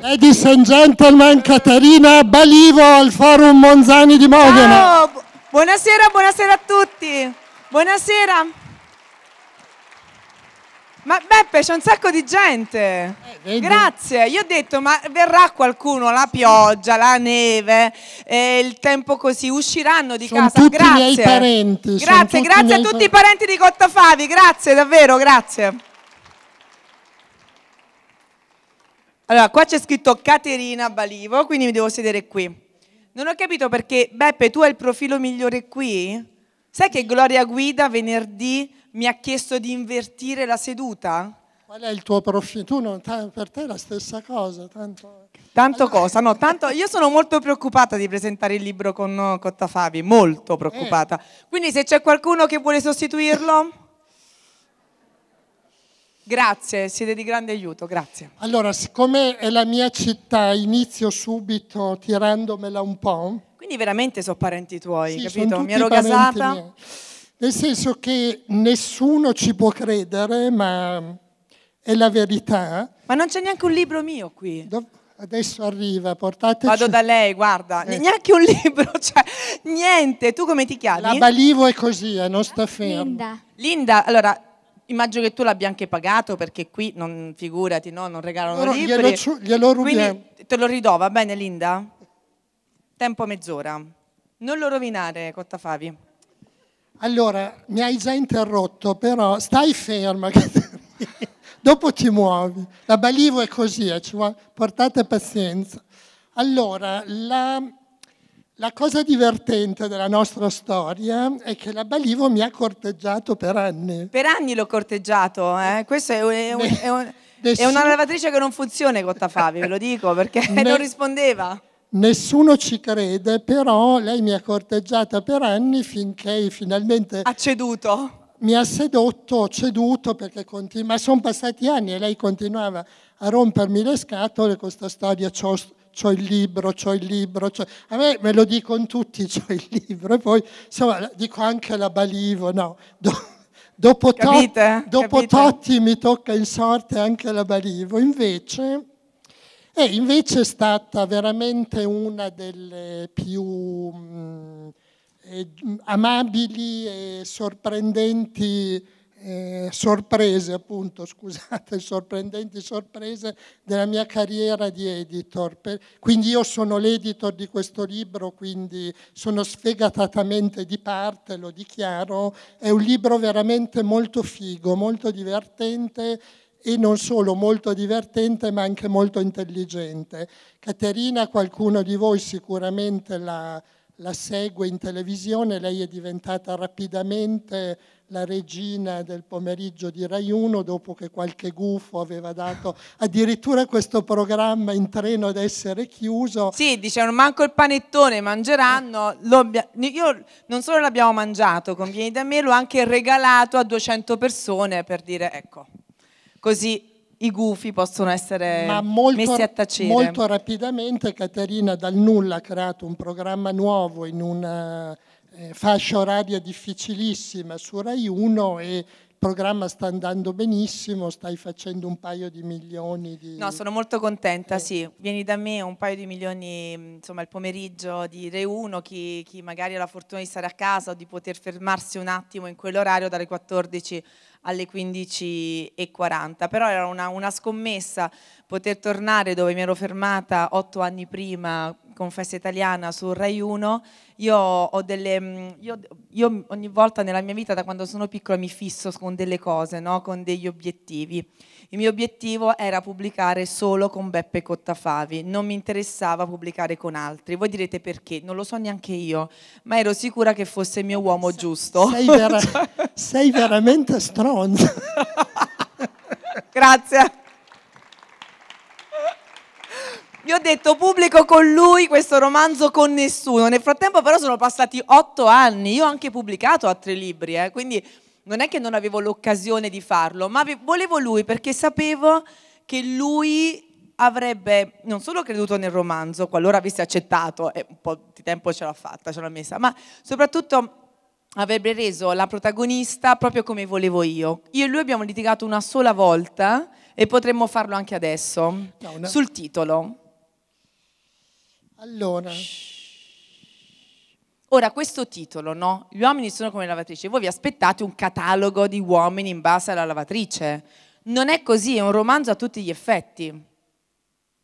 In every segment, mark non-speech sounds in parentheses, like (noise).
Ladies and gentlemen, Caterina Balivo al Forum Monzani di Modena. Oh, buonasera, buonasera a tutti. Buonasera. Ma Beppe c'è un sacco di gente. Eh, Grazie. Io ho detto, ma verrà qualcuno, la pioggia, la neve, eh, il tempo così, usciranno di sono casa. Tutti Grazie. I miei parenti. Grazie, grazie a tutti i parenti di Cottafavi. Grazie, davvero, grazie. Allora, qua c'è scritto Caterina Balivo, quindi mi devo sedere qui. Non ho capito perché, Beppe, tu hai il profilo migliore qui? Sai che Gloria Guida venerdì mi ha chiesto di invertire la seduta? Qual è il tuo profilo? Tu non, per te è la stessa cosa. Tanto, tanto allora... cosa? No, tanto, io sono molto preoccupata di presentare il libro con Cottafavi, molto preoccupata. Eh. Quindi se c'è qualcuno che vuole sostituirlo... Grazie, siete di grande aiuto, grazie. Allora, siccome è la mia città, inizio subito tirandomela un po'. Quindi veramente sono parenti tuoi, sì, capito? Mi ero gasata. Miei. Nel senso che nessuno ci può credere, ma è la verità. Ma non c'è neanche un libro mio qui. Dov adesso arriva, portateci. Vado da lei, guarda, eh. neanche un (laughs) libro, cioè niente. Tu come ti chiami? La Balivo è così, non sta ferma. Linda. Linda, allora Immagino che tu l'abbia anche pagato perché qui non figurati, no, non regalano no, libri. Glielo, glielo Quindi te lo ridò, va bene Linda? Tempo mezz'ora. Non lo rovinare, Cottafavi. Allora, mi hai già interrotto, però stai ferma, che... (laughs) dopo ti muovi. La balivo è così, eh, ci vuole... portate pazienza. Allora, la la cosa divertente della nostra storia è che la Balivo mi ha corteggiato per anni. Per anni l'ho corteggiato, eh? questo è, un, è, un, è, un, è una lavatrice che non funziona Cotta Fabi, ve lo dico, perché (laughs) ne... non rispondeva. Nessuno ci crede, però lei mi ha corteggiata per anni finché finalmente... Ha ceduto. Mi ha sedotto, ho ceduto perché continu- ma sono passati anni e lei continuava a rompermi le scatole con questa storia. Ciò ho il libro, ho il libro, a me me lo dicono tutti, (laughs) ho il libro, e poi insomma dico anche la Balivo, no, Do, dopo, capite? dopo Totti mi tocca in sorte anche la Balivo, invece, eh, invece è stata veramente una delle più... Mh, mm, eh, mm, amabili e sorprendenti eh, sorprese, appunto, (laughs) scusate, sorprendenti sorprese della mia carriera di editor. Per, quindi io sono l'editor di questo libro, quindi sono sfegatatamente di parte, lo dichiaro. È un libro veramente molto figo, molto divertente e non solo molto divertente ma anche molto intelligente. Caterina qualcuno di voi sicuramente l'ha la segue in televisione, lei è diventata rapidamente la regina del pomeriggio di Rai 1 dopo che qualche gufo aveva dato addirittura questo programma in treno ad essere chiuso. Sì, dicevano manco il panettone mangeranno, eh. io non solo l'abbiamo mangiato con Vieni da me, l'ho anche regalato a 200 persone per dire ecco, così i gufi possono essere molto, messi a tacere. Molto rapidamente Caterina dal nulla ha creato un programma nuovo in una eh, eh, fascia oraria difficilissima su Rai 1 e il programma sta andando benissimo, stai facendo un paio di milioni di... No, sono molto contenta, eh. sì. Vieni da me un paio di milioni, mm, insomma, il pomeriggio di Re 1, chi, chi, magari ha la fortuna di stare a casa o di poter fermarsi un attimo in quell'orario dalle 14 alle 15.40, però era una, una scommessa poter tornare dove mi ero fermata otto anni prima con Festa Italiana su Rai 1, io ho delle, mm, io, io ogni volta nella mia vita da quando sono piccola mi fisso con delle cose, no? con degli obiettivi. Il mio obiettivo era pubblicare solo con Beppe Cottafavi, non mi interessava pubblicare con altri. Voi direte perché? Non lo so neanche io, ma ero sicura che fosse il mio uomo sei, giusto. Sei, vera, (laughs) sei veramente stronzo non. (laughs) Grazie. Vi ho detto pubblico con lui questo romanzo con nessuno. Nel frattempo però sono passati otto anni, io ho anche pubblicato altri libri, eh, quindi non è che non avevo l'occasione di farlo, ma volevo lui perché sapevo che lui avrebbe non solo creduto nel romanzo, qualora avesse accettato, e un po' di tempo ce l'ha fatta, ce l'ha messa, ma soprattutto avrebbe reso la protagonista proprio come volevo io. Io e lui abbiamo litigato una sola volta e potremmo farlo anche adesso, no, una... sul titolo. Allora... Ora, questo titolo, no? Gli uomini sono come lavatrici. Voi vi aspettate un catalogo di uomini in base alla lavatrice. Non è così, è un romanzo a tutti gli effetti.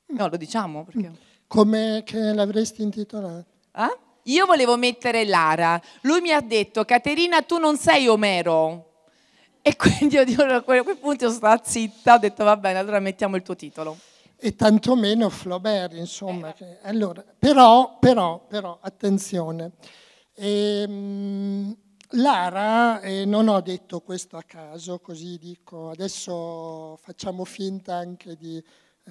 No, lo diciamo perché... Come l'avresti intitolato? Eh? Io volevo mettere Lara, lui mi ha detto Caterina tu non sei Omero. E (laughs) quindi io a quel punto sono stata zitta, ho detto va bene, allora mettiamo il tuo titolo. E tantomeno Flaubert, insomma. Eh, allora, però, però, però, attenzione. Ehm, Lara, e eh, non ho detto questo a caso, così dico, adesso facciamo finta anche di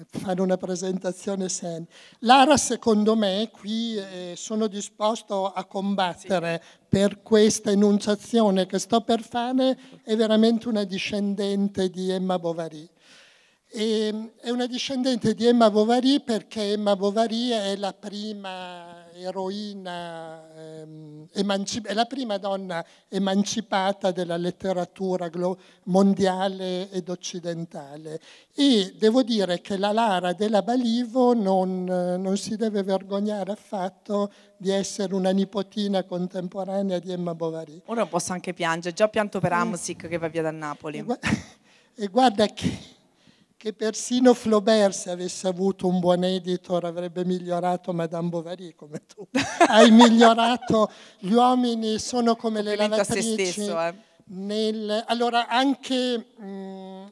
fare una presentazione seria. Lara, secondo me, qui eh, sono disposto a combattere sì. per questa enunciazione che sto per fare, è veramente una discendente di Emma Bovary. E, ehm, è una discendente di Emma Bovary perché Emma Bovary è la prima eroina, ehm, è la prima donna emancipata della letteratura mondiale ed occidentale. E devo dire che la Lara della Balivo non, non si deve vergognare affatto di essere una nipotina contemporanea di Emma Bovary. Ora posso anche piangere, già pianto per mm. Amsic che va via da Napoli. E, gu (laughs) e guarda che che persino Flaubert, se avesse avuto un buon editor, avrebbe migliorato Madame Bovary come tu. (laughs) Hai migliorato, gli uomini sono come le lavatrici. Stesso, eh. nel... Allora, anche mh, mm,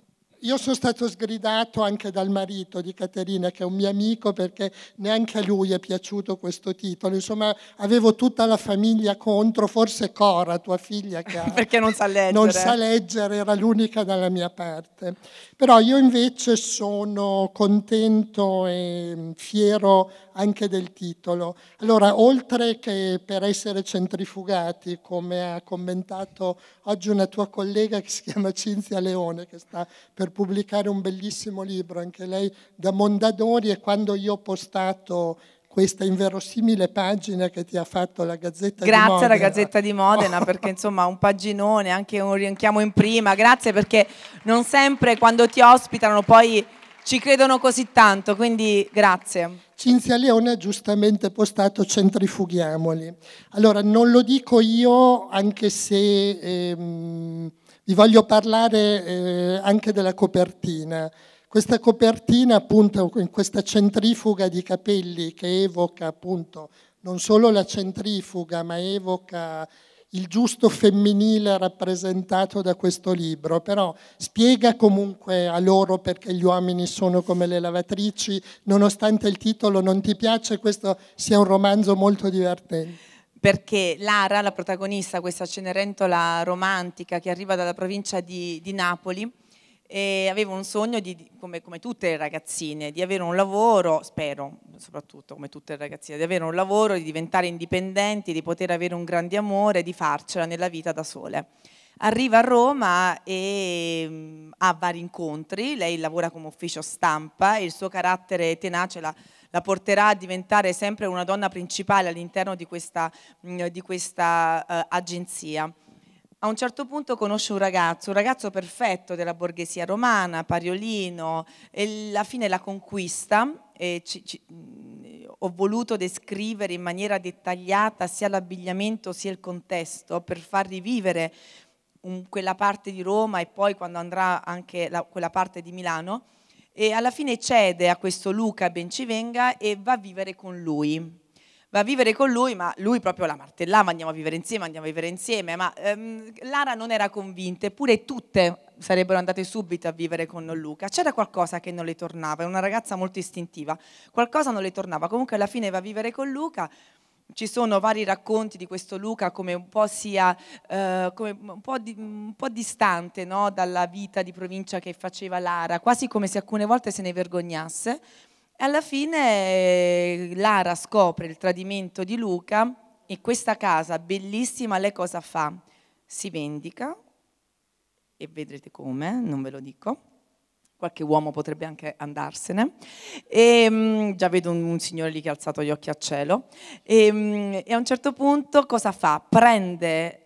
io sono stato sgridato anche dal marito di Caterina, che è un mio amico, perché neanche a lui è piaciuto questo titolo. Insomma, avevo tutta la famiglia contro, forse Cora, tua figlia, che ha, (laughs) perché non sa leggere. Non sa leggere, era l'unica dalla mia parte. Però io invece sono contento e fiero anche del titolo. Allora, oltre che per essere centrifugati, come ha commentato oggi una tua collega che si chiama Cinzia Leone, che sta per per pubblicare un bellissimo libro, anche lei da Mondadori e quando io ho postato questa inverosimile pagina che ti ha fatto la Gazzetta grazie di Modena. Grazie alla Gazzetta di Modena (laughs) perché insomma un paginone, anche un rianchiamo in prima, grazie perché non sempre quando ti ospitano poi ci credono così tanto, quindi grazie. Cinzia Leone ha giustamente postato centrifughiamoli. Allora non lo dico io anche se... Ehm, vi voglio parlare eh, anche della copertina. Questa copertina appunto in questa centrifuga di capelli che evoca appunto non solo la centrifuga ma evoca il giusto femminile rappresentato da questo libro, però spiega comunque a loro perché gli uomini sono come le lavatrici, nonostante il titolo non ti piace, questo sia un romanzo molto divertente perché Lara, la protagonista, questa Cenerentola romantica che arriva dalla provincia di, di Napoli, eh, aveva un sogno, di, come, come, tutte le ragazzine, di avere un lavoro, spero soprattutto come tutte le ragazzine, di avere un lavoro, di diventare indipendenti, di poter avere un grande amore, di farcela nella vita da sole. Arriva a Roma e mh, mm, ha vari incontri, lei lavora come ufficio stampa e il suo carattere tenace la la porterà a diventare sempre una donna principale all'interno di questa, mm, di questa eh, agenzia. A un certo punto conosce un ragazzo, un ragazzo perfetto della borghesia romana, pariolino, e alla fine la conquista ci, ci, mm, ho voluto descrivere in maniera dettagliata sia l'abbigliamento sia il contesto per far rivivere un, mm, quella parte di Roma e poi quando andrà anche la, quella parte di Milano e alla fine cede a questo Luca Bencivenga e va a vivere con lui. Va a vivere con lui, ma lui proprio la martellava, andiamo a vivere insieme, andiamo a vivere insieme, ma ehm, Lara non era convinta, eppure tutte sarebbero andate subito a vivere con Luca. C'era qualcosa che non le tornava, è una ragazza molto istintiva, qualcosa non le tornava, comunque alla fine va a vivere con Luca ci sono vari racconti di questo Luca come un po', sia, eh, come un po, di, un po distante no? dalla vita di provincia che faceva Lara, quasi come se alcune volte se ne vergognasse. E alla fine eh, Lara scopre il tradimento di Luca e questa casa bellissima lei cosa fa? Si vendica e vedrete come, non ve lo dico qualche uomo potrebbe anche andarsene. E, ehm, mh, già vedo un, un, signore lì che ha alzato gli occhi a cielo. E, ehm, mh, e a un certo punto cosa fa? Prende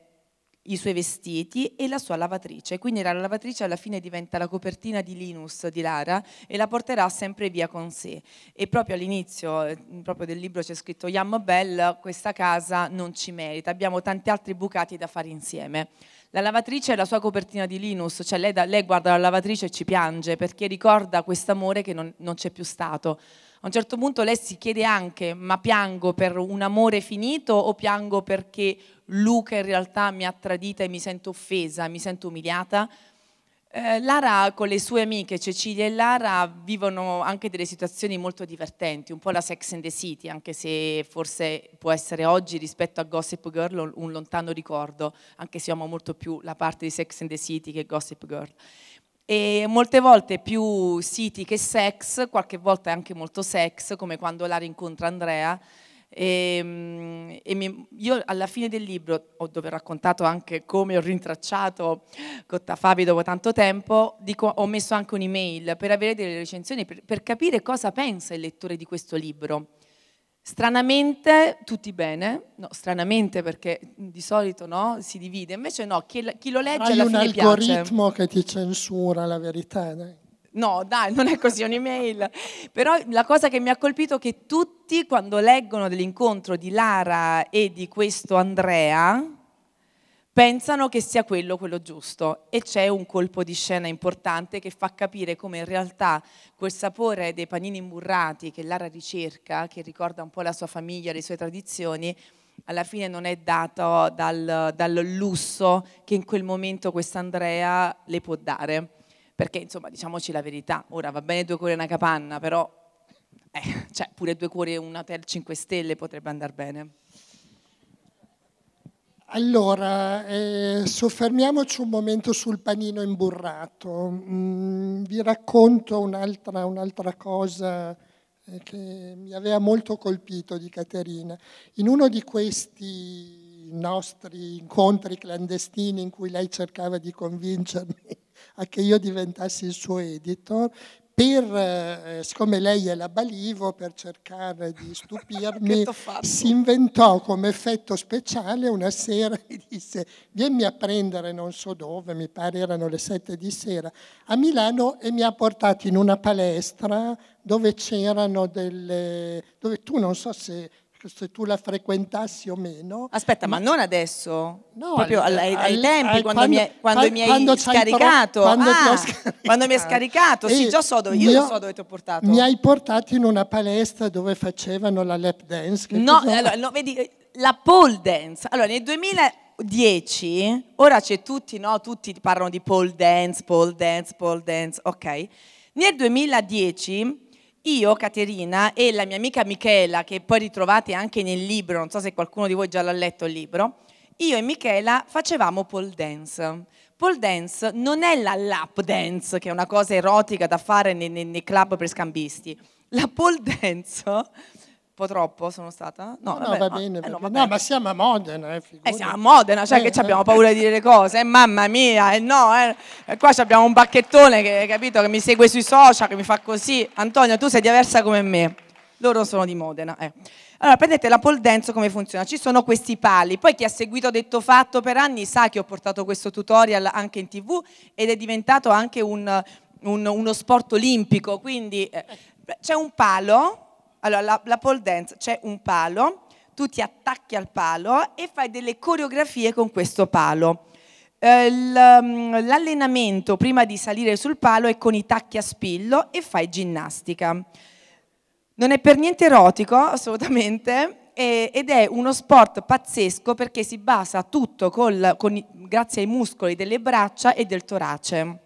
i suoi vestiti e la sua lavatrice. Quindi la lavatrice alla fine diventa la copertina di Linus, di Lara, e la porterà sempre via con sé. E proprio all'inizio eh, proprio del libro c'è scritto Yam Bell, questa casa non ci merita, abbiamo tanti altri bucati da fare insieme. La lavatrice è la sua copertina di Linus, cioè lei, da, lei guarda la lavatrice e ci piange perché ricorda quest'amore che non, non c'è più stato. A un certo punto lei si chiede anche, ma piango per un amore finito o piango perché Luca in realtà mi ha tradita e mi sento offesa, mi sento umiliata? Eh, Lara con le sue amiche Cecilia e Lara vivono anche delle situazioni molto divertenti, un po' la Sex and the City, anche se forse può essere oggi rispetto a Gossip Girl un lontano ricordo, anche se amo molto più la parte di Sex and the City che Gossip Girl. E molte volte più City che sex, qualche volta anche molto sex, come quando Lara incontra Andrea e, ehm, e mi, io alla fine del libro, dove ho raccontato anche come ho rintracciato Cottafabi dopo tanto tempo, dico, ho messo anche un'email per avere delle recensioni, per, per capire cosa pensa il lettore di questo libro. Stranamente tutti bene, no, stranamente perché di solito no, si divide, invece no, chi, chi lo legge Hai alla fine piace. Hai un algoritmo che ti censura la verità. Né? No, dai, non è così un'email. Però la cosa che mi ha colpito è che tutti quando leggono dell'incontro di Lara e di questo Andrea pensano che sia quello quello giusto e c'è un colpo di scena importante che fa capire come in realtà quel sapore dei panini imburrati che Lara ricerca, che ricorda un po' la sua famiglia, le sue tradizioni, alla fine non è dato dal, dal lusso che in quel momento Andrea le può dare perché insomma diciamoci la verità, ora va bene due cuori e una capanna, però eh, cioè, pure due cuori e una hotel 5 stelle potrebbe andare bene. Allora, eh, soffermiamoci un momento sul panino imburrato. Mm, vi racconto un'altra, un'altra cosa eh, che mi aveva molto colpito di Caterina. In uno di questi nostri incontri clandestini in cui lei cercava di convincermi a che io diventassi il suo editor, per, eh, siccome lei è la Balivo, per cercare di (laughs) stupirmi, si inventò come effetto speciale una sera e disse vieni a prendere non so dove, mi pare erano le sette di sera, a Milano e mi ha portato in una palestra dove c'erano delle... dove tu non so se se tu la frequentassi o meno. Aspetta, ma, ma non adesso? No, proprio al, ai, ai tempi, al, quando, quando, mi, hai, quando mi hai scaricato. Pro, quando, ah, scaricato. quando mi hai scaricato, sì, già so dove, io, io so dove ti ho portato. Mi hai portato in una palestra dove facevano la lap dance. No, eh, allora, no, vedi, eh, la pole dance. Allora, nel 2000... 10, ora c'è tutti, no? Tutti parlano di pole dance, pole dance, pole dance, ok? Nel 2010 io, Caterina, e la mia amica Michela, che poi ritrovate anche nel libro, non so se qualcuno di voi già l'ha letto il libro, io e Michela facevamo pole dance. Pole dance non è la lap dance, che è una cosa erotica da fare nei, nei, nei club per scambisti. La pole dance po' troppo sono stata? No, no, ah, eh, vabbè, no va bene, ah, eh, no, va bene. no, ma siamo a Modena, eh, eh siamo a Modena, cioè eh, che abbiamo eh. paura di dire le cose, eh, mamma mia, eh no, eh. eh qua abbiamo un bacchettone che, capito, che mi segue sui social, che mi fa così, Antonio tu sei diversa come me, loro sono di Modena, eh. Allora, prendete la pole dance come funziona, ci sono questi pali, poi chi ha seguito Detto Fatto per anni sa che ho portato questo tutorial anche in tv ed è diventato anche un, un, uno sport olimpico, quindi c'è un palo allora, la, la pole dance c'è un palo, tu ti attacchi al palo e fai delle coreografie con questo palo. Eh, mm, l'allenamento prima di salire sul palo è con i tacchi a spillo e fai ginnastica. Non è per niente erotico, (laughs) assolutamente, ed è uno sport pazzesco perché si basa tutto col, con, grazie ai muscoli delle braccia e del torace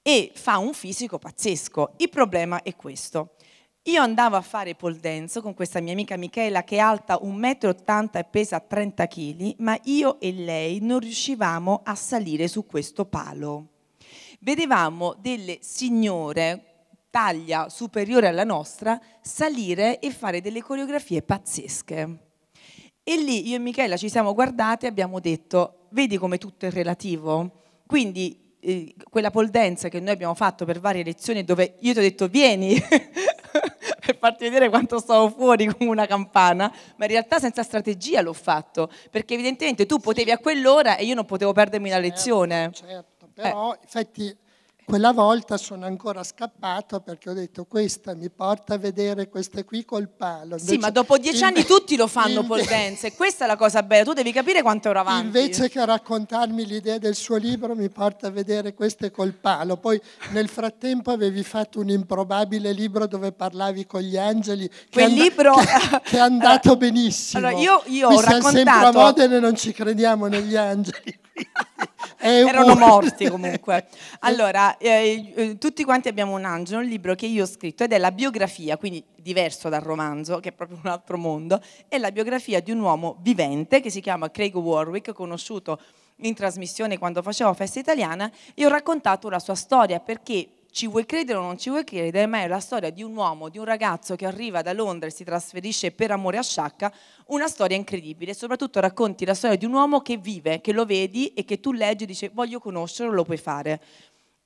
e fa un fisico pazzesco. Il problema è questo. Io andavo a fare poldenzo con questa mia amica Michela che è alta 1,80 m e pesa 30 kg, ma io e lei non riuscivamo a salire su questo palo. Vedevamo delle signore taglia superiore alla nostra salire e fare delle coreografie pazzesche. E lì io e Michela ci siamo guardate e abbiamo detto, vedi come tutto è relativo? Quindi eh, quella poldenza che noi abbiamo fatto per varie lezioni dove io ti ho detto vieni (laughs) per (laughs) farti vedere quanto stavo fuori come una campana, ma in realtà senza strategia l'ho fatto, perché evidentemente tu potevi a quell'ora e io non potevo perdermi la certo, lezione. Certo, certo. però eh. infatti quella volta sono ancora scappato perché ho detto questa mi porta a vedere queste qui col palo. Invece, sì, ma dopo dieci in... anni tutti lo fanno in... Polvenze, questa è la cosa bella, tu devi capire quanto ero avanti. Invece che raccontarmi l'idea del suo libro mi porta a vedere queste col palo. Poi nel frattempo avevi fatto un improbabile libro dove parlavi con gli angeli. Quel and... libro che, (laughs) che, è andato benissimo. Allora io, io ho raccontato... sempre a Modena e non ci crediamo negli angeli. (laughs) Erano morti comunque. (laughs) Allora, eh, eh, tutti quanti abbiamo un angelo, un libro che io ho scritto ed è la biografia, quindi diverso dal romanzo, che è proprio un altro mondo, è la biografia di un uomo vivente che si chiama Craig Warwick, conosciuto in trasmissione quando facevo Festa Italiana, e ho raccontato la sua storia perché ci vuoi credere o non ci vuoi credere, ma è la storia di un uomo, di un ragazzo che arriva da Londra e si trasferisce per amore a Sciacca, una storia incredibile. soprattutto racconti la storia di un uomo che vive, che lo vedi e che tu leggi e dici voglio conoscerlo, lo puoi fare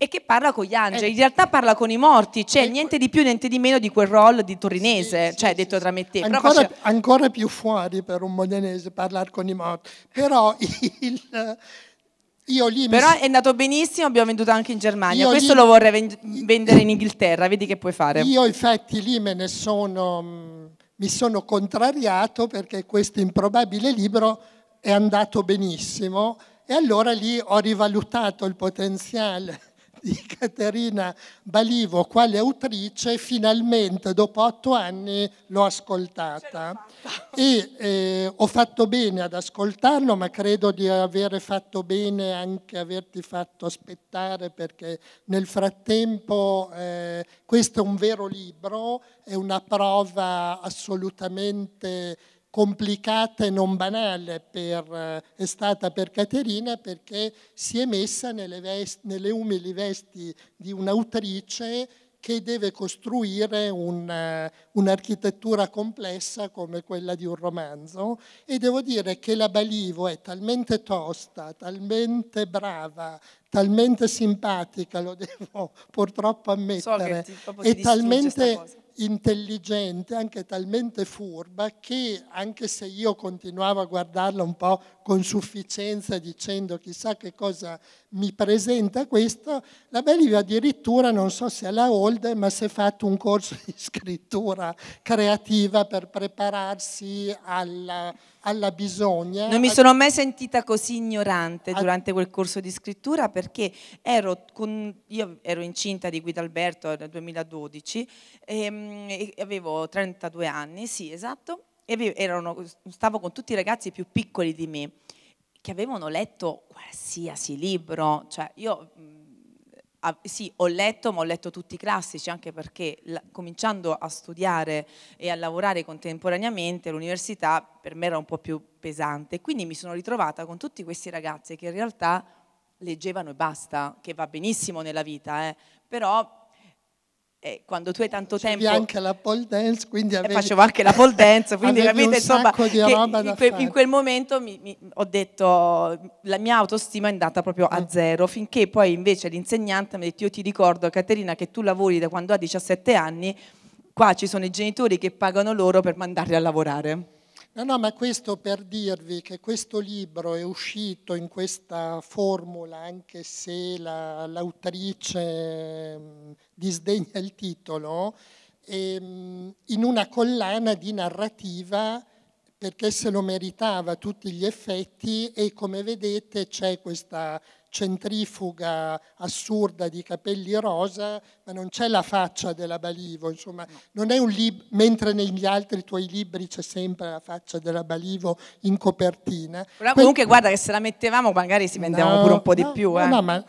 e che parla con gli angeli, eh. in realtà parla con i morti, c'è cioè niente di più, niente di meno di quel roll di torinese, sì, cioè detto tra me te. Ancora, faceva... ancora, più fuori per un modenese parlare con i morti, però (laughs) il, Io lì però mi... è andato benissimo, abbiamo venduto anche in Germania, io questo lì... lo vorrei vendere in Inghilterra, vedi che puoi fare. Io infatti lì me ne sono, mi sono contrariato perché questo improbabile libro è andato benissimo e allora lì ho rivalutato il potenziale di Caterina Balivo quale autrice, finalmente dopo otto anni l'ho ascoltata e eh, ho fatto bene ad ascoltarlo, ma credo di avere fatto bene anche averti fatto aspettare perché nel frattempo eh, questo è un vero libro, è una prova assolutamente complicata e non banale per, eh, è stata per Caterina perché si è messa nelle, vesti, nelle umili vesti di un'autrice che deve costruire una, eh, un'architettura complessa come quella di un romanzo e devo dire che la Balivo è talmente tosta, talmente brava, talmente simpatica, lo (laughs) devo purtroppo ammettere, so ti, è talmente intelligente, anche talmente furba, che anche se io continuavo a guardarla un po' con sufficienza dicendo chissà che cosa mi presenta questo, la Bellive addirittura, non so se alla Old, ma si è fatto un corso di scrittura creativa per prepararsi alla, alla bisogna. Non mi sono mai sentita così ignorante durante quel corso di scrittura perché ero, con, io ero incinta di Guido Alberto nel 2012 e, ehm, e avevo 32 anni, sì esatto, erano, stavo con tutti i ragazzi più piccoli di me che avevano letto qualsiasi libro, cioè io mhmm, sì, ho letto, ma ho letto tutti i classici, anche perché la, cominciando a studiare e a lavorare contemporaneamente, l'università per me era un po' più pesante. Quindi mi sono ritrovata con tutti questi ragazzi che in realtà leggevano e basta, che va benissimo nella vita, eh, però e quando tu hai tanto Facevi tempo... anche la pole dance, quindi eh, avevi... Facevo anche la pole dance, quindi capite, insomma, in, que, in, quel momento mi, mi, ho detto, la mia autostima è andata proprio a mm. zero, finché poi invece l'insegnante mi ha detto, io ti ricordo Caterina che tu lavori da quando ha 17 anni, qua ci sono i genitori che pagano loro per mandarli a lavorare. No, no, ma questo per dirvi che questo libro è uscito in questa formula, anche se la, l'autrice mm, disdegna il titolo, ehm, in una collana di narrativa perché se lo meritava a tutti gli effetti e come vedete c'è questa centrifuga assurda di capelli rosa, ma non c'è la faccia della Balivo, insomma, non è un libro, mentre negli altri tuoi libri c'è sempre la faccia della Balivo in copertina. Però comunque que guarda che se la mettevamo magari si vendevamo no, pure un po' di più. No, eh. no, ma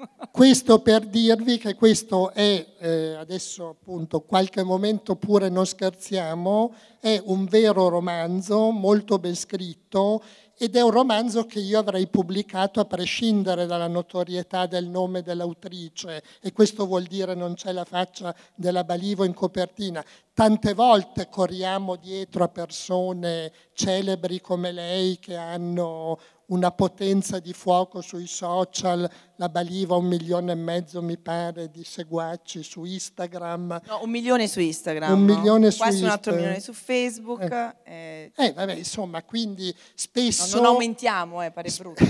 (laughs) questo per dirvi che questo è, eh, adesso appunto qualche momento pure non scherziamo, è un vero romanzo molto ben scritto ed è un romanzo che io avrei pubblicato a prescindere dalla notorietà del nome dell'autrice e questo vuol dire non c'è la faccia della Balivo in copertina, Tante volte corriamo dietro a persone celebri come lei che hanno una potenza di fuoco sui social, la baliva un milione e mezzo mi pare di seguaci su Instagram. No, un milione su Instagram. Un no? milione Quasi su un Instagram. altro milione su Facebook. Eh. Eh. eh, vabbè, insomma, quindi spesso... No, non aumentiamo, eh, pare brutto.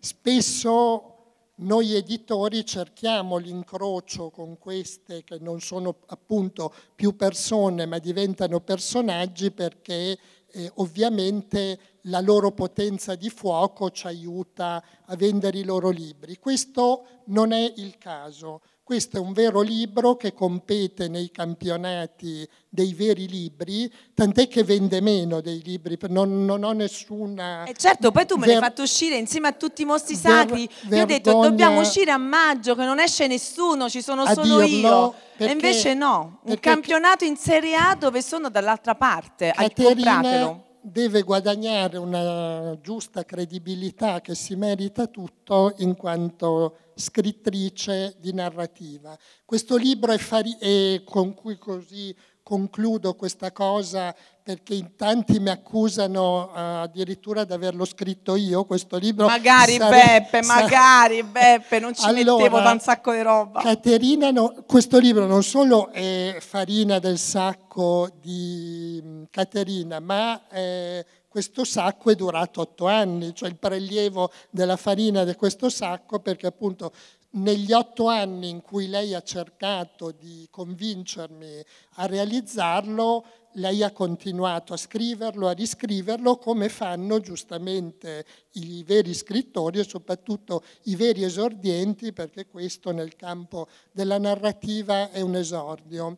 (laughs) Spesso noi editori cerchiamo l'incrocio con queste che non sono appunto più persone ma diventano personaggi perché eh, ovviamente la loro potenza di fuoco ci aiuta a vendere i loro libri. Questo non è il caso. Questo è un vero libro che compete nei campionati dei veri libri, tant'è che vende meno dei libri, non, non ho nessuna... E certo, poi tu me l'hai fatto uscire insieme a tutti i mostri sacri, io ho detto dobbiamo uscire a maggio, che non esce nessuno, ci sono solo io, perché, e invece no, un campionato in Serie A dove sono dall'altra parte, Caterina, compratelo deve guadagnare una giusta credibilità che si merita tutto in quanto scrittrice di narrativa. Questo libro è, fari- e con cui così concludo questa cosa perché in tanti mi accusano uh, addirittura di averlo scritto io questo libro. Magari sare- Beppe, sare- magari Beppe, non ci allora, mettevo da un sacco di roba. Caterina, no, questo libro non solo è farina del sacco di mm, Caterina, ma è questo sacco è durato otto anni, cioè il prelievo della farina di questo sacco, perché appunto negli otto anni in cui lei ha cercato di convincermi a realizzarlo, lei ha continuato a scriverlo, a riscriverlo, come fanno giustamente i veri scrittori e soprattutto i veri esordienti, perché questo nel campo della narrativa è un esordio.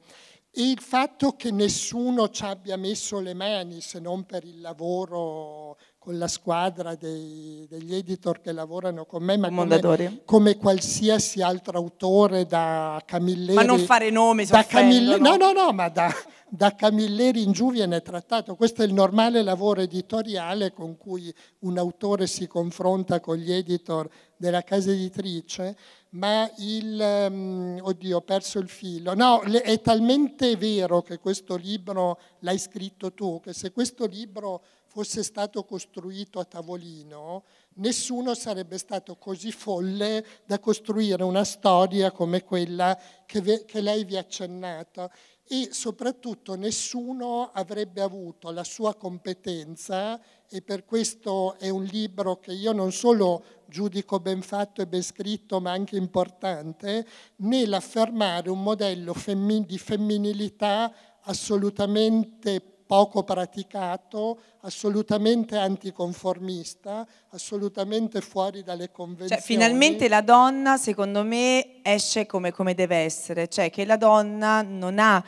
E il fatto che nessuno ci abbia messo le mani, se non per il lavoro con la squadra dei, degli editor che lavorano con me, ma come, come, qualsiasi altro autore da Camilleri. Ma non fare nomi, da Camilleri, No, no, no, ma da, da Camilleri in giù viene trattato. Questo è il normale lavoro editoriale con cui un autore si confronta con gli editor della casa editrice ma il, um, oddio, ho perso il filo. No, è talmente vero che questo libro l'hai scritto tu, che se questo libro fosse stato costruito a tavolino, nessuno sarebbe stato così folle da costruire una storia come quella che, ve, che lei vi ha accennato e soprattutto nessuno avrebbe avuto la sua competenza e per questo è un libro che io non solo giudico ben fatto e ben scritto ma anche importante, nell'affermare un modello femmin- di femminilità assolutamente poco praticato, assolutamente anticonformista, assolutamente fuori dalle cioè, convenzioni. Cioè, finalmente la donna, secondo me, esce come, come deve essere, cioè che la donna non ha...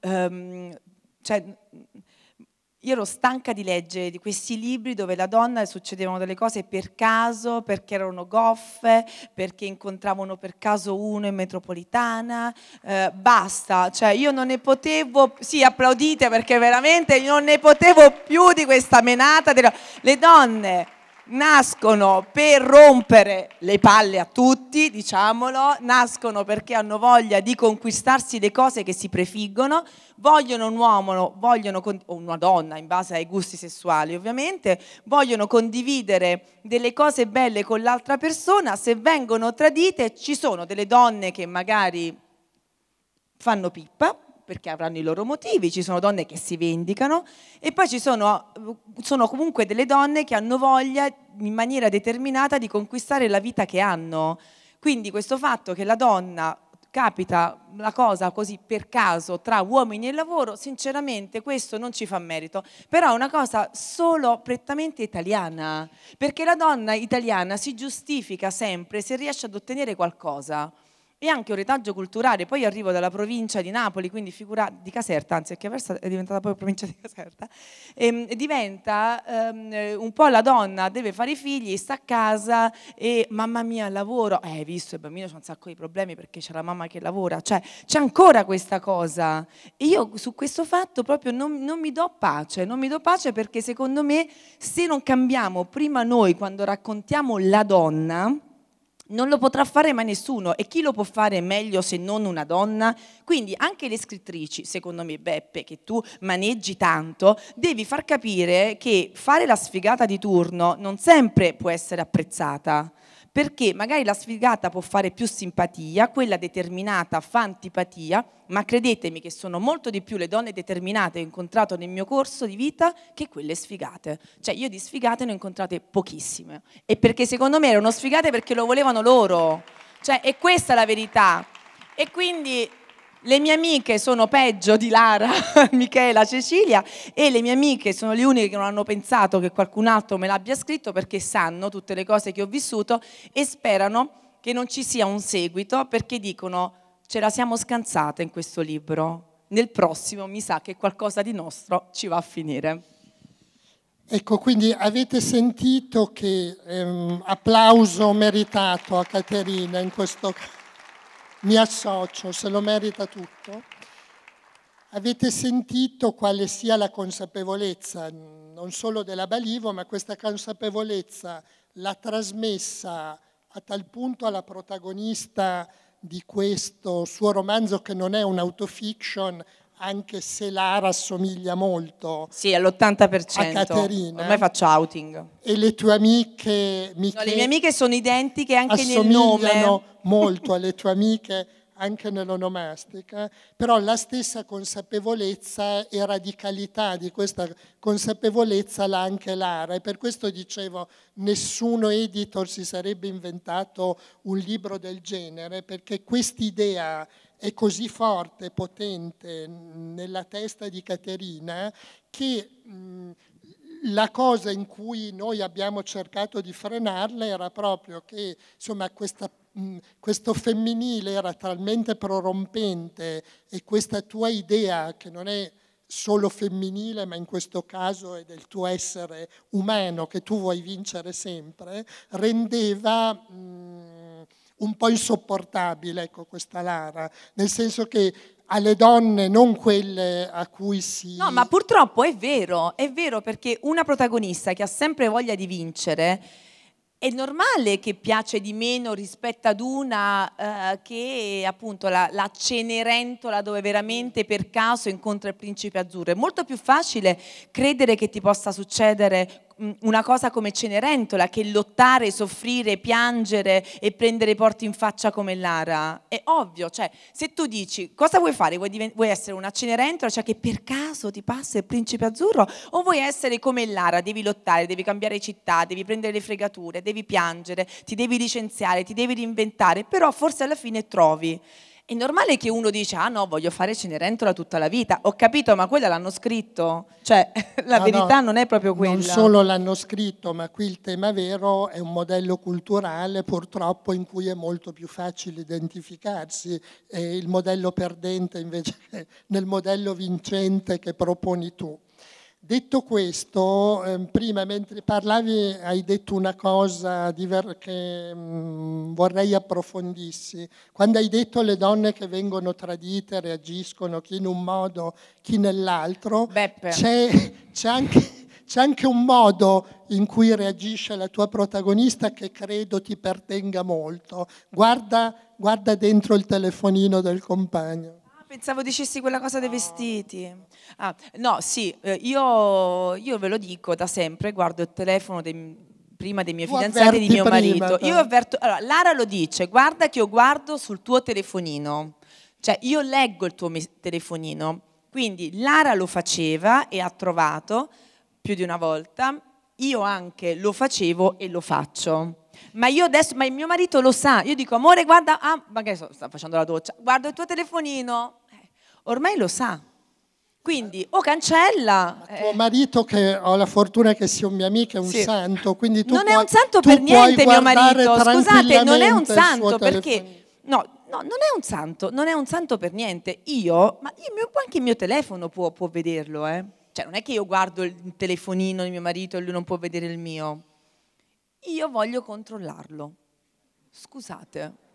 Um, cioè, io ero stanca di leggere di questi libri dove la donna succedevano delle cose per caso, perché erano goffe, perché incontravano per caso uno in metropolitana, eh, basta, cioè io non ne potevo, sì applaudite perché veramente non ne potevo più di questa menata delle le donne nascono per rompere le palle a tutti, diciamolo, nascono perché hanno voglia di conquistarsi le cose che si prefiggono, vogliono un uomo, vogliono o una donna in base ai gusti sessuali ovviamente, vogliono condividere delle cose belle con l'altra persona, se vengono tradite ci sono delle donne che magari fanno pippa perché avranno i loro motivi, ci sono donne che si vendicano e poi ci sono, sono comunque delle donne che hanno voglia in maniera determinata di conquistare la vita che hanno. Quindi questo fatto che la donna capita la cosa così per caso tra uomini e lavoro, sinceramente questo non ci fa merito, però è una cosa solo prettamente italiana, perché la donna italiana si giustifica sempre se riesce ad ottenere qualcosa e anche un retaggio culturale. Poi arrivo dalla provincia di Napoli, quindi figura di Caserta, anzi Chiaversa è diventata poi provincia di Caserta, e ehm, diventa um, un po' la donna, deve fare i figli, sta a casa e mamma mia lavoro, eh hai visto il bambino c'ha un sacco di problemi perché c'è la mamma che lavora, cioè c'è ancora questa cosa. E io su questo fatto proprio non, non mi do pace, non mi do pace perché secondo me se non cambiamo prima noi quando raccontiamo la donna, non lo potrà fare mai nessuno e chi lo può fare meglio se non una donna? Quindi anche le scrittrici, secondo me Beppe, che tu maneggi tanto, devi far capire che fare la sfigata di turno non sempre può essere apprezzata perché magari la sfigata può fare più simpatia, quella determinata fa antipatia, ma credetemi che sono molto di più le donne determinate che ho incontrato nel mio corso di vita che quelle sfigate. Cioè io di sfigate ne ho incontrate pochissime e perché secondo me erano sfigate perché lo volevano loro. Cioè è questa la verità. E quindi le mie amiche sono peggio di Lara, (laughs) Michela, Cecilia e le mie amiche sono le uniche che non hanno pensato che qualcun altro me l'abbia scritto perché sanno tutte le cose che ho vissuto e sperano che non ci sia un seguito perché dicono ce la siamo scansata in questo libro, nel prossimo mi sa che qualcosa di nostro ci va a finire. Ecco, quindi avete sentito che ehm, applauso meritato a Caterina in questo caso mi associo, se lo merita tutto. Avete sentito quale sia la consapevolezza, non solo della Balivo, ma questa consapevolezza l'ha trasmessa a tal punto alla protagonista di questo suo romanzo che non è un'autofiction, anche se Lara assomiglia molto sì, all'80%. a Caterina. Ormai faccio outing. E le tue amiche... Miche, no, le mie amiche sono identiche anche nel nome. molto alle tue amiche anche nell'onomastica, però la stessa consapevolezza e radicalità di questa consapevolezza l'ha anche Lara e per questo dicevo nessuno editor si sarebbe inventato un libro del genere perché quest'idea è così forte e potente nella testa di Caterina che la cosa in cui noi abbiamo cercato di frenarla era proprio che insomma, questa, questo femminile era talmente prorompente e questa tua idea che non è solo femminile, ma in questo caso è del tuo essere umano che tu vuoi vincere sempre, rendeva... Mh, un po' insopportabile, ecco, questa Lara, nel senso che alle donne, non quelle a cui si... No, ma purtroppo è vero, è vero perché una protagonista che ha sempre voglia di vincere, è normale che piace di meno rispetto ad una eh, che appunto la, la, cenerentola dove veramente per caso incontra il principe azzurro. È molto più facile credere che ti possa succedere Mm, una cosa come Cenerentola, che lottare, soffrire, piangere e prendere porti in faccia come Lara. È ovvio, cioè, se tu dici cosa vuoi fare? Vuoi, vuoi essere una Cenerentola, cioè che per caso ti passa il principe azzurro? O vuoi essere come Lara, devi lottare, devi cambiare città, devi prendere le fregature, devi piangere, ti devi licenziare, ti devi reinventare, però forse alla fine trovi. È normale che uno dice, ah no, voglio fare Cenerentola tutta la vita. Ho capito, ma quella l'hanno scritto. Cioè, (laughs) la no, verità no, non è proprio quella. Non solo l'hanno scritto, ma qui il tema vero è un modello culturale, purtroppo, in cui è molto più facile identificarsi. È il modello perdente invece (laughs) nel modello vincente che proponi tu. Detto questo, ehm, prima mentre parlavi hai detto una cosa che mm, vorrei approfondissi. Quando hai detto le donne che vengono tradite reagiscono chi in un modo, chi nell'altro, c'è, c'è, anche, c'è anche un modo in cui reagisce la tua protagonista che credo ti pertenga molto. Guarda, guarda dentro il telefonino del compagno pensavo dicessi quella cosa dei vestiti. Ah, no, sì, eh, io, io, ve lo dico da sempre, guardo il telefono dei, prima dei miei fidanzati e di mio marito. io avverto, allora, Lara lo dice, guarda che io guardo sul tuo telefonino. Cioè, io leggo il tuo telefonino. Quindi Lara lo faceva e ha trovato più di una volta, io anche lo facevo e lo faccio ma io adesso, ma il mio marito lo sa, io dico amore guarda, ah, magari sto facendo la doccia, guardo il tuo telefonino, eh, ormai lo sa. Quindi o cancella. Eh. Tuo marito, che ho la fortuna che sia un mio amico, è un sì. santo. Quindi tu non puoi, è un santo per niente mio marito. Scusate, non è un santo perché. No, no, non è un santo, non è un santo per niente. Io, ma io, anche il mio telefono può, può vederlo, eh. Cioè, non è che io guardo il telefonino di mio marito e lui non può vedere il mio. Io voglio controllarlo. Scusate.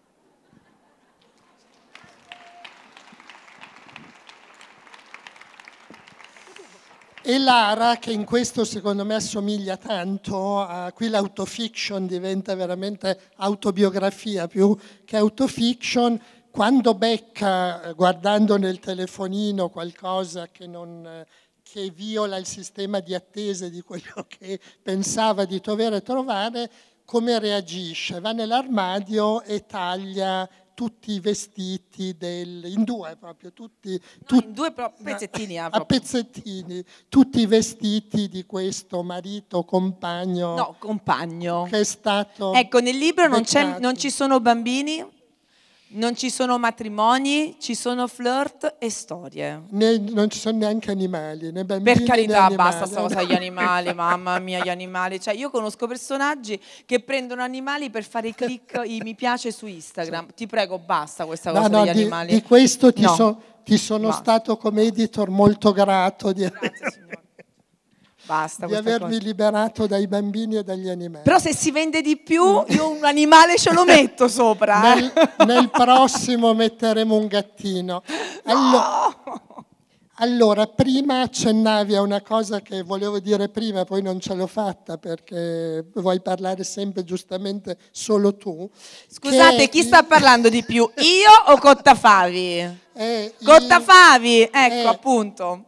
E Lara, che in questo secondo me assomiglia tanto, a, qui l'autofiction diventa veramente autobiografia più che autofiction, quando becca eh, guardando nel telefonino qualcosa che non eh, che viola il sistema di attese di quello (laughs) che pensava di dover trovare, come reagisce? Va nell'armadio e taglia tutti i vestiti del, in due proprio, tutti, no, tutti in due pro- pezzettini, a, a pezzettini, tutti i vestiti di questo marito, compagno. No, compagno. Che è stato... Ecco, nel libro non, non, ci sono bambini, non ci sono matrimoni, ci sono flirt e storie. Né, non ci sono neanche animali, né bambini. Per carità, basta sta cosa gli animali, mamma mia, gli animali. Cioè, io conosco personaggi che prendono animali per fare i click, i mi piace su Instagram. Ti prego, basta questa cosa no, degli di, animali. Di questo ti, no. so, ti sono basta. stato come editor molto grato. Di... Grazie, signore basta. Di avervi cosa. liberato dai bambini e dagli animali. Però se si vende di più, io un animale ce lo (laughs) metto sopra. Eh. nel, nel, prossimo metteremo un gattino. Allora, no! allora, prima accennavi a una cosa che volevo dire prima, poi non ce l'ho fatta perché vuoi parlare sempre giustamente solo tu. Scusate, che... chi sta parlando di più, io o Cottafavi? Eh, Cottafavi, eh, ecco eh, appunto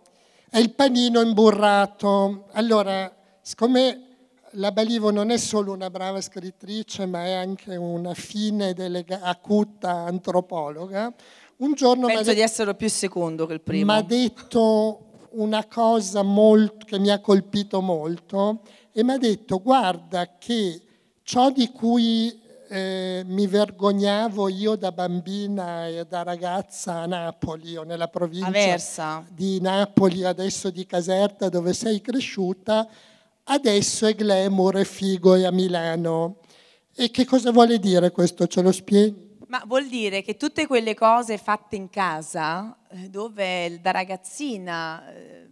è il panino imburrato. Allora, siccome la Balivo non è solo una brava scrittrice, ma è anche una fine delega- acuta antropologa, un giorno... Penso di essere più secondo che il primo. Mi ha detto una cosa molto, che mi ha colpito molto e mi ha detto guarda che ciò di cui eh, mi vergognavo io da bambina e da ragazza a Napoli o nella provincia Aversa. di Napoli, adesso di Caserta dove sei cresciuta, adesso è glamour e figo e a Milano. E che cosa vuole dire questo? Ce lo spieghi? Ma vuol dire che tutte quelle cose fatte in casa, eh, dove da ragazzina eh,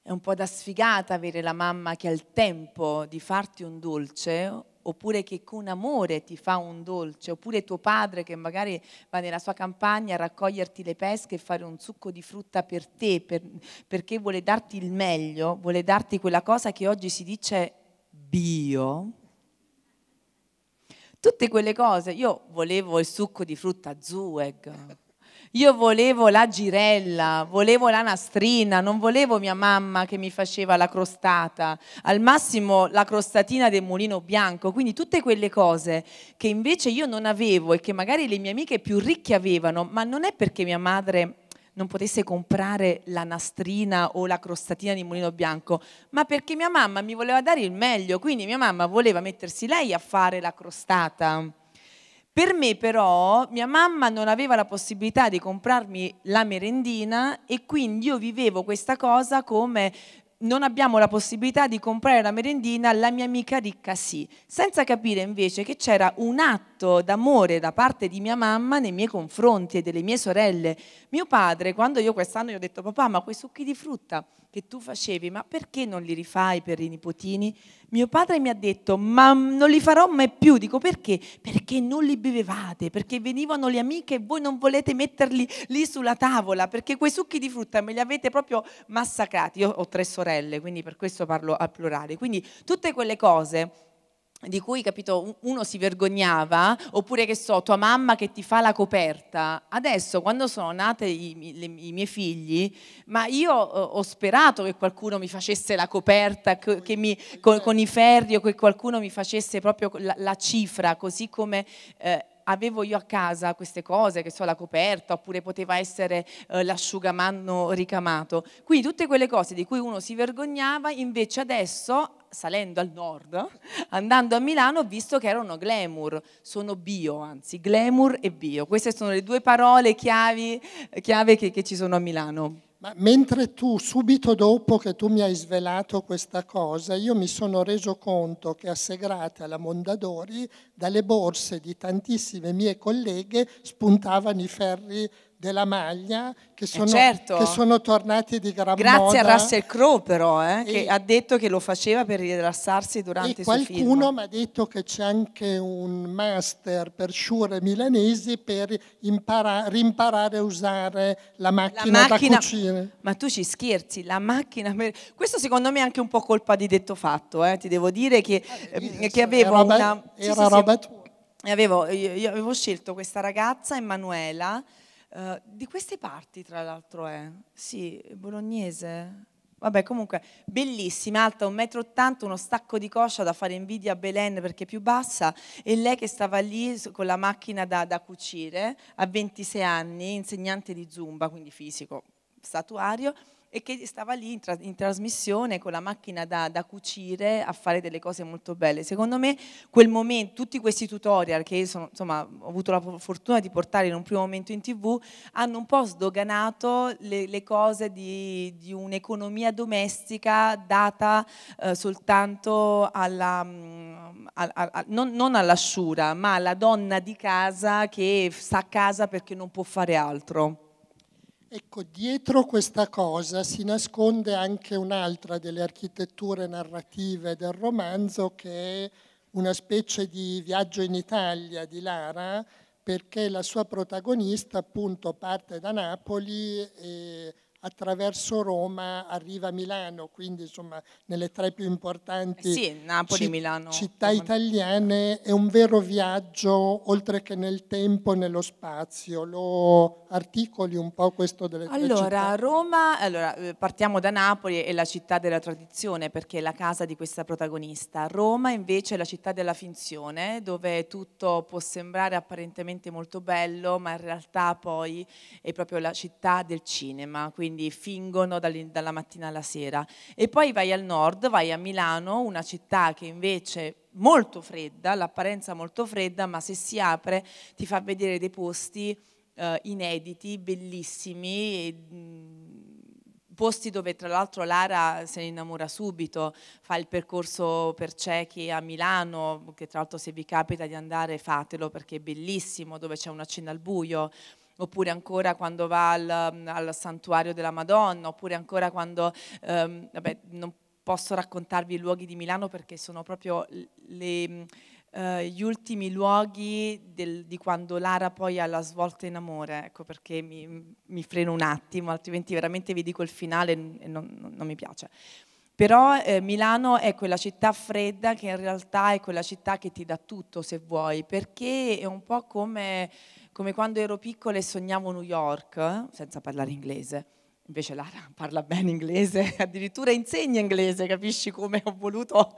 è un po' da sfigata avere la mamma che ha il tempo di farti un dolce oppure che con amore ti fa un dolce, oppure tuo padre che magari va nella sua campagna a raccoglierti le pesche e fare un succo di frutta per te, per, perché vuole darti il meglio, vuole darti quella cosa che oggi si dice bio. Tutte quelle cose, io volevo il succo di frutta Zueg io volevo la girella, volevo la nastrina, non volevo mia mamma che mi faceva la crostata, al massimo la crostatina del mulino bianco, quindi tutte quelle cose che invece io non avevo e che magari le mie amiche più ricche avevano, ma non è perché mia madre non potesse comprare la nastrina o la crostatina di mulino bianco, ma perché mia mamma mi voleva dare il meglio, quindi mia mamma voleva mettersi lei a fare la crostata per me però mia mamma non aveva la possibilità di comprarmi la merendina e quindi io vivevo questa cosa come non abbiamo la possibilità di comprare la merendina, la mia amica ricca sì, senza capire invece che c'era un atto atto d'amore da parte di mia mamma nei miei confronti e delle mie sorelle. Mio padre, quando io quest'anno gli ho detto papà, ma quei succhi di frutta che tu facevi, ma perché non li rifai per i nipotini? Mio padre mi ha detto, ma non li farò mai più. Dico perché? Perché non li bevevate, perché venivano le amiche e voi non volete metterli lì sulla tavola, perché quei succhi di frutta me li avete proprio massacrati. Io ho tre sorelle, quindi per questo parlo al plurale. Quindi tutte quelle cose di cui, capito, uno si vergognava, oppure che so, tua mamma che ti fa la coperta. Adesso, quando sono nate i, le, i miei figli, ma io eh, ho sperato che qualcuno mi facesse la coperta che, che mi, con, con, i ferri o che qualcuno mi facesse proprio la, la cifra, così come... Eh, avevo io a casa queste cose, che so la coperta, oppure poteva essere eh, l'asciugamanno ricamato. Quindi tutte quelle cose di cui uno si vergognava, invece adesso salendo al nord, (laughs) andando a Milano, ho visto che erano glamour, sono bio, anzi glamour e bio. Queste sono le due parole chiavi, chiave che, che ci sono a Milano. Ma mentre tu, subito dopo che tu mi hai svelato questa cosa, io mi sono reso conto che a Segrate, alla Mondadori, dalle borse di tantissime mie colleghe spuntavano i ferri della maglia che eh, sono, eh certo. che sono tornati di gran Grazie moda. a Russell Crowe però, eh, che ha detto che lo faceva per rilassarsi durante i suoi film. Qualcuno mi ha detto che c'è anche un master per sciure milanesi per imparare, rimparare a usare la macchina, la macchina da cucina. Ma tu ci scherzi, la macchina... Per... Questo secondo me è anche un po' colpa di detto fatto, eh. ti devo dire che, eh, ehm, che avevo era una... Roba, era sì, sì, roba sì. tua. Avevo, io, io avevo scelto questa ragazza, Emanuela, eh, di queste parti, tra l'altro, è. Sì, bolognese. Vabbè, comunque, bellissima, alta 1,80 m, uno stacco di coscia da fare invidia a Belen perché è più bassa, e lei che stava lì con la macchina da, da cucire, a 26 anni, insegnante di zumba, quindi fisico, statuario, e che stava lì in, tra in trasmissione con la macchina da, da, cucire a fare delle cose molto belle. Secondo me quel momento, tutti questi tutorial che sono, insomma, ho avuto la fortuna di portare in un primo momento in tv, hanno un po' sdoganato le, le cose di, di un'economia domestica data eh, soltanto alla, mh, a, a, non, non all'asciura, ma alla donna di casa che sta a casa perché non può fare altro. Ecco, dietro questa cosa si nasconde anche un'altra delle architetture narrative del romanzo che è una specie di viaggio in Italia di Lara perché la sua protagonista appunto parte da Napoli e attraverso Roma arriva a Milano, quindi insomma nelle tre più importanti eh sì, Napoli, ci, Milano, città italiane, è un vero viaggio oltre che nel tempo e nello spazio. Lo articoli un po' questo delle allora, Roma, allora, eh, partiamo da Napoli, è la città della tradizione perché è la casa di questa protagonista. Roma invece è la città della finzione, dove tutto può sembrare apparentemente molto bello, ma in realtà poi è proprio la città del cinema. Quindi quindi fingono dalla mattina alla sera. E poi vai al nord, vai a Milano, una città che invece è molto fredda, l'apparenza molto fredda, ma se si apre ti fa vedere dei posti eh, inediti, bellissimi. E, posti dove tra l'altro Lara se ne innamora subito, fa il percorso per ciechi a Milano, che tra l'altro se vi capita di andare fatelo perché è bellissimo, dove c'è una cena al buio, oppure ancora quando va al, mm, al santuario della Madonna, oppure ancora quando, ehm, vabbè, non posso raccontarvi i luoghi di Milano perché sono proprio le... Uh, gli ultimi luoghi del, di quando Lara poi ha la svolta in amore, ecco perché mi, mi freno un attimo, altrimenti veramente vi dico il finale e non, non, non mi piace. Però eh, Milano è quella città fredda che in realtà è quella città che ti dà tutto se vuoi, perché è un po' come come quando ero piccola e sognavo New York, senza parlare inglese. Invece Lara (laughs) parla bene inglese, (laughs) addirittura insegna inglese, capisci come ho voluto...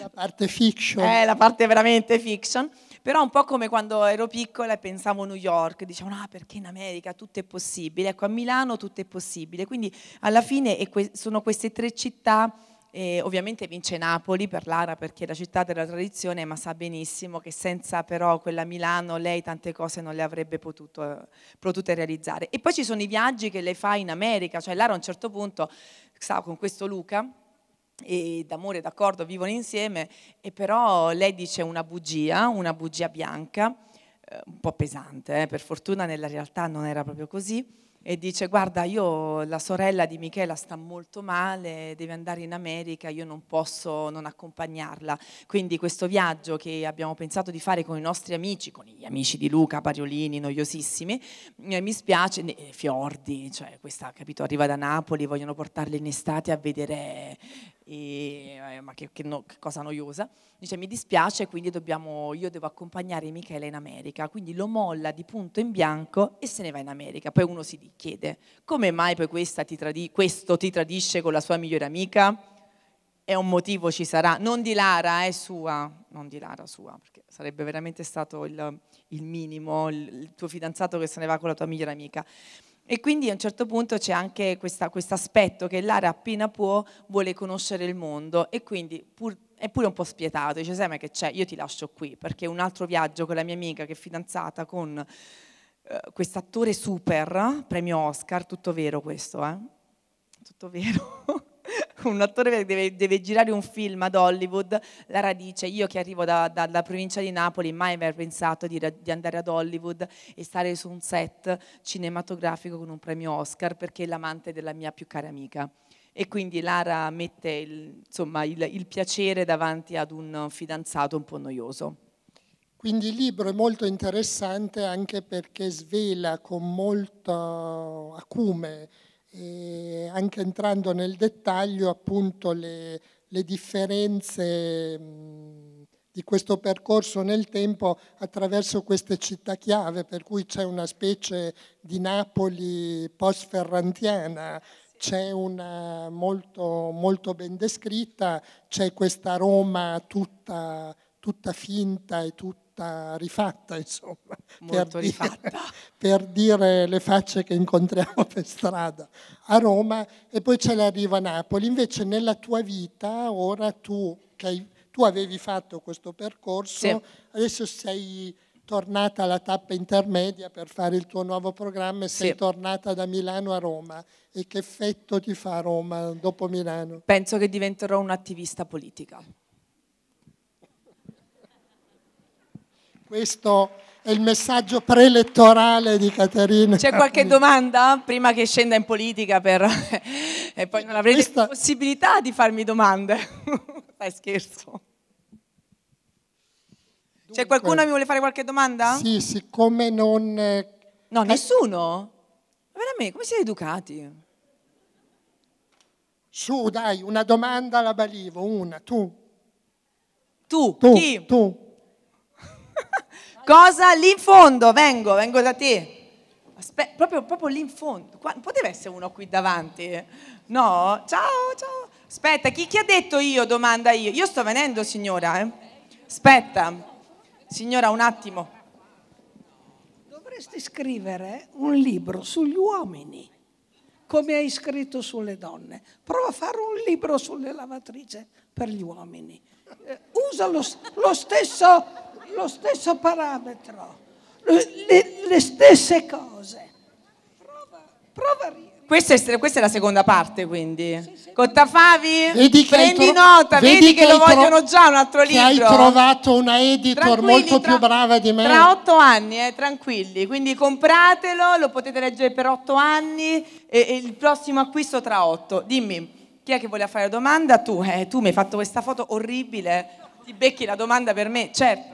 la parte fiction. Eh, la parte veramente fiction. Però un po' come quando ero piccola e pensavo a New York, dicevo ah, perché in America tutto è possibile, ecco a Milano tutto è possibile. Quindi alla fine sono queste tre città e ovviamente vince Napoli per Lara perché è la città della tradizione, ma sa benissimo che senza però quella Milano lei tante cose non le avrebbe potuto, potute realizzare. E poi ci sono i viaggi che lei fa in America, cioè Lara a un certo punto sta con questo Luca e d'amore d'accordo vivono insieme e però lei dice una bugia, una bugia bianca, eh, un po' pesante, eh? per fortuna nella realtà non era proprio così e dice guarda io la sorella di Michela sta molto male, deve andare in America, io non posso non accompagnarla. Quindi questo viaggio che abbiamo pensato di fare con i nostri amici, con gli amici di Luca, Pariolini, noiosissimi, eh, mi spiace, eh, Fiordi, cioè questa capito arriva da Napoli, vogliono portarla in estate a vedere e, eh, ma che, che, no, che, cosa noiosa, dice mi dispiace quindi dobbiamo, io devo accompagnare Michele in America, quindi lo molla di punto in bianco e se ne va in America, poi uno si chiede come mai poi ti tradi, questo ti tradisce con la sua migliore amica? E un motivo ci sarà, non di Lara, è sua, non di Lara, sua, perché sarebbe veramente stato il, il minimo, il, il tuo fidanzato che se ne va con la tua migliore amica. E quindi a un certo punto c'è anche questo aspetto che Lara appena può vuole conoscere il mondo e quindi pur, è pure un po' spietato, dice sai ma che c'è, io ti lascio qui perché un altro viaggio con la mia amica che è fidanzata con eh, quest'attore super, premio Oscar, tutto vero questo, eh? tutto vero. (laughs) (laughs) un attore deve, deve, girare un film ad Hollywood, la radice, io che arrivo dalla da, da provincia di Napoli mai aver pensato di, di, andare ad Hollywood e stare su un set cinematografico con un premio Oscar perché è l'amante della mia più cara amica. E quindi Lara mette il, insomma, il, il piacere davanti ad un fidanzato un po' noioso. Quindi il libro è molto interessante anche perché svela con molto acume eh, anche entrando nel dettaglio appunto le, le differenze di questo percorso nel tempo attraverso queste città chiave, per cui c'è una specie di Napoli post-ferrantiana, c'è una molto, molto ben descritta, c'è questa Roma tutta, tutta finta e tutta fatta, rifatta, insomma, per rifatta. Dire, (laughs) per dire le facce che incontriamo (laughs) per strada a Roma e poi ce l'arrivo a Napoli. Invece nella tua vita, ora tu, hai, tu avevi fatto questo percorso, sì. adesso sei tornata alla tappa intermedia per fare il tuo nuovo programma e sei sì. tornata da Milano a Roma. E che effetto ti fa Roma dopo Milano? Penso che diventerò un'attivista politica. Questo è il messaggio preelettorale di Caterina. C'è qualche domanda prima che scenda in politica per... (laughs) e poi non avrete Questa... possibilità di farmi domande. Dai (laughs) scherzo. C'è qualcuno che mi vuole fare qualche domanda? Sì, siccome non... Eh, no, eh, nessuno? Ma veramente, come siete educati? Su, dai, una domanda alla Balivo, una, tu. Tu, tu chi? Tu. (laughs) Cosa? Lì in fondo, vengo, vengo da te. Aspetta, proprio, proprio, lì in fondo. Qua, poteva essere uno qui davanti? No? Ciao, ciao. Aspetta, chi, chi ha detto io? Domanda io. Io sto venendo, signora. Eh? Aspetta. Signora, un attimo. Dovresti scrivere un libro sugli uomini, come hai scritto sulle donne. Prova a fare un libro sulle lavatrici per gli uomini. Eh, usa lo, lo stesso lo stesso parametro, le, le stesse cose. Prova, prova a questa è, questa è, la seconda parte, quindi. Cottafavi, vedi prendi nota, vedi, vedi che, lo vogliono già un altro libro. hai trovato una editor tranquilli, molto tra, più brava di me. Tra otto anni, eh, tranquilli. Quindi compratelo, lo potete leggere per otto anni e, e il prossimo acquisto tra otto. Dimmi, chi è che voleva fare la domanda? Tu, eh, tu mi hai fatto questa foto orribile. Ti becchi la domanda per me, certo.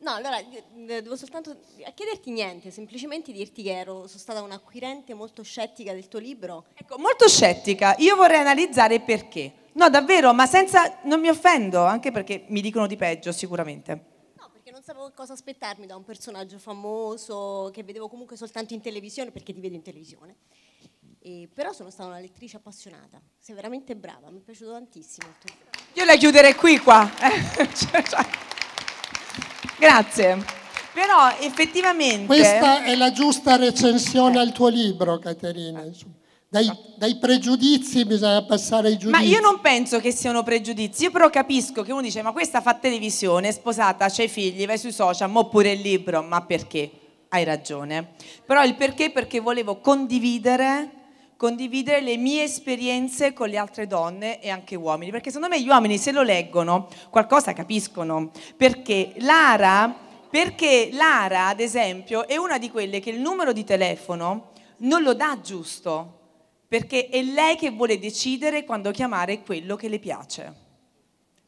No, allora, eh, devo soltanto chiederti niente, semplicemente dirti che ero, sono stata un'acquirente molto scettica del tuo libro. Ecco, molto scettica, io vorrei analizzare perché. No, davvero, ma senza, non mi offendo, anche perché mi dicono di peggio sicuramente. No, perché non sapevo cosa aspettarmi da un personaggio famoso che vedevo comunque soltanto in televisione, perché ti vedo in televisione. E, però sono stata una lettrice appassionata, sei veramente brava, mi è piaciuto tantissimo. Io la chiuderei qui qua. Eh. (laughs) Grazie. Però effettivamente... Questa è la giusta recensione al tuo libro, Caterina. Dai, dai, pregiudizi bisogna passare ai giudizi. Ma io non penso che siano pregiudizi, io però capisco che uno dice ma questa fa televisione, è sposata, c'ha i figli, vai sui social, ma pure il libro, ma perché? Hai ragione. Però il perché perché volevo condividere condividere le mie esperienze con le altre donne e anche uomini, perché secondo me gli uomini se lo leggono qualcosa capiscono, perché Lara, perché Lara ad esempio è una di quelle che il numero di telefono non lo dà giusto, perché è lei che vuole decidere quando chiamare quello che le piace.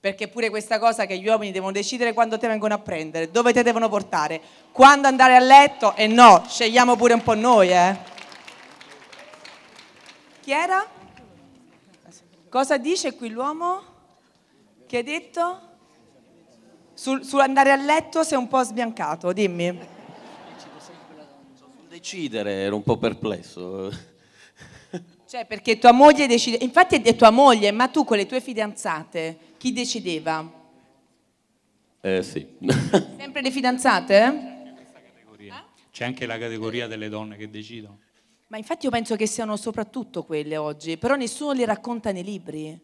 Perché pure questa cosa che gli uomini devono decidere quando te vengono a prendere, dove te devono portare, quando andare a letto e no, scegliamo pure un po' noi, eh. Chi era? Cosa dice qui l'uomo? Che hai detto? Sul, sull'andare a letto sei un po' sbiancato, dimmi. Sul decidere ero un po' perplesso. Cioè perché tua moglie decide, infatti è tua moglie, ma tu con le tue fidanzate chi decideva? Eh sì. Sempre le fidanzate? C'è anche la categoria delle donne che decidono. Ma infatti io penso che siano soprattutto quelle oggi, però nessuno le racconta nei libri.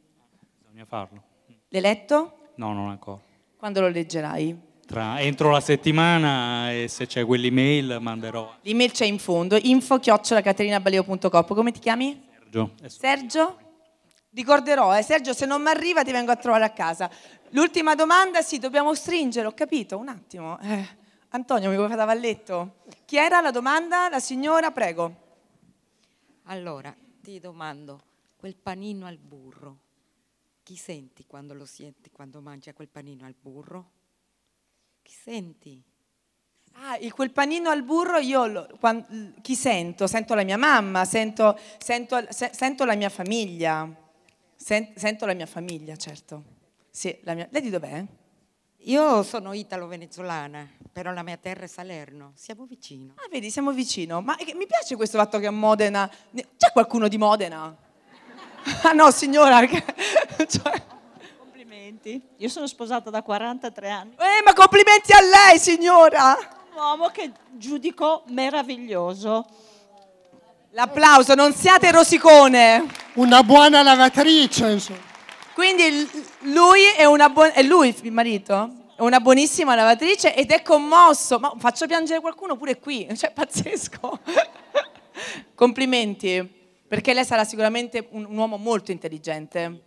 Bisogna farlo. L'hai letto? No, non ancora. Quando lo leggerai? Tra, entro la settimana e se c'è quell'email manderò. L'email c'è in fondo, info chiocciola.caterinabaleo.com. Come ti chiami? Sergio. Sergio? Ricorderò, eh. Sergio, se non mi arriva ti vengo a trovare a casa. L'ultima domanda, sì, dobbiamo stringere, ho capito, un attimo. Eh. Antonio, mi vuoi fare da valletto? Chi era la domanda? La signora, prego. Allora, ti domando, quel panino al burro, chi senti quando lo senti, quando mangia quel panino al burro? Chi senti? Ah, il, quel panino al burro io lo, quando, chi sento? Sento la mia mamma, sento, sento, se, sento la mia famiglia, Sent, sento la mia famiglia, certo. Sì, la mia, lei di dov'è? Io sono italo-venezuelana, però la mia terra è Salerno, siamo vicino. Ah, vedi, siamo vicino. Ma mi piace questo fatto che a Modena... C'è qualcuno di Modena? (laughs) ah no, signora! (laughs) cioè... Complimenti. Io sono sposata da 43 anni. Eh, ma complimenti a lei, signora! Un uomo che giudico meraviglioso. L'applauso, non siate rosicone! Una buona lavatrice, insomma. Quindi lui è una buona... È lui il marito? È una buonissima lavatrice ed è commosso. Ma faccio piangere qualcuno pure qui, (laughs) cioè pazzesco. (laughs) Complimenti, perché lei sarà sicuramente un, un uomo molto intelligente.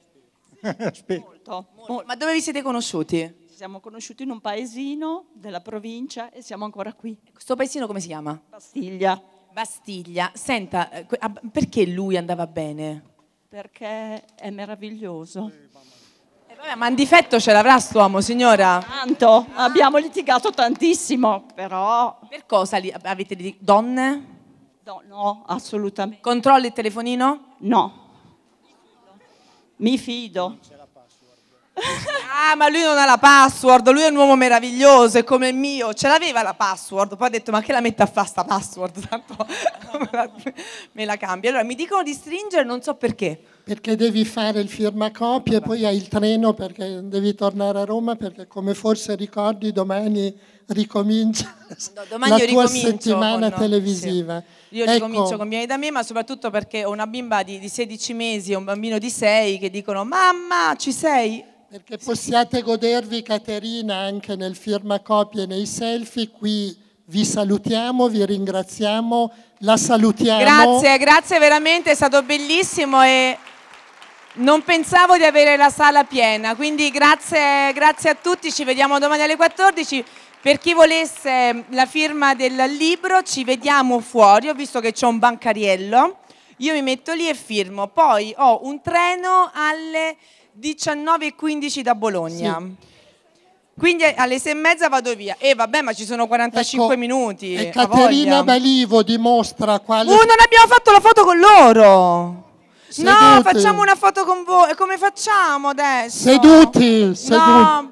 (laughs) Molto, molto. Ma dove vi siete conosciuti? Ci siamo conosciuti in un paesino della provincia e siamo ancora qui. Questo paesino come si chiama? Bastiglia. Bastiglia. Senta, eh, perché lui andava bene? perché è meraviglioso. Eh, vabbè, ma un difetto ce l'avrà st'uomo, signora? Tanto, abbiamo litigato tantissimo, però... Per cosa li, avete litigato? Donne? No, no, assolutamente. Controlli il telefonino? No. Mi fido. Mi fido. Ah, ma lui non ha la password, lui è un uomo meraviglioso, è come il mio, ce l'aveva la password, poi ha detto ma che la mette a fare sta password, (laughs) tanto (laughs) me la, me cambia. Allora mi dicono di stringere, non so perché. Perché devi fare il firmacopie e poi hai il treno perché devi tornare a Roma perché come forse ricordi domani ricomincia no, domani la tua settimana con, televisiva. Sì. Io ecco. ricomincio con Vieni da me, ma soprattutto perché ho una bimba di, di 16 mesi e un bambino di 6 che dicono mamma ci sei? Perché possiate godervi Caterina anche nel firmacopie e nei selfie. Qui vi salutiamo, vi ringraziamo, la salutiamo. Grazie, grazie veramente, è stato bellissimo e non pensavo di avere la sala piena, quindi grazie, grazie, a tutti, ci vediamo domani alle 14. Per chi volesse la firma del libro ci vediamo fuori, ho visto che c'è un bancariello, io mi metto lì e firmo, poi ho un treno alle 19.15 da Bologna. Sì. Quindi alle sei e mezza vado via. E eh, vabbè, ma ci sono 45 ecco, minuti. E eh, Caterina Belivo dimostra quale. Uh, non abbiamo fatto la foto con loro! Seduti. No, facciamo una foto con voi. E eh, come facciamo adesso? Seduti, seduti. No.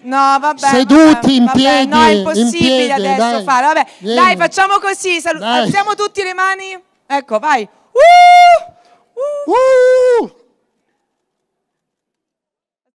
No, vabbè. Seduti vabbè, in piedi. Vabbè, no, è impossibile piedi, adesso dai, fare. Vabbè, dai, facciamo così. Salu- alziamo tutti le mani. Ecco, vai. Uh! Uh! uh.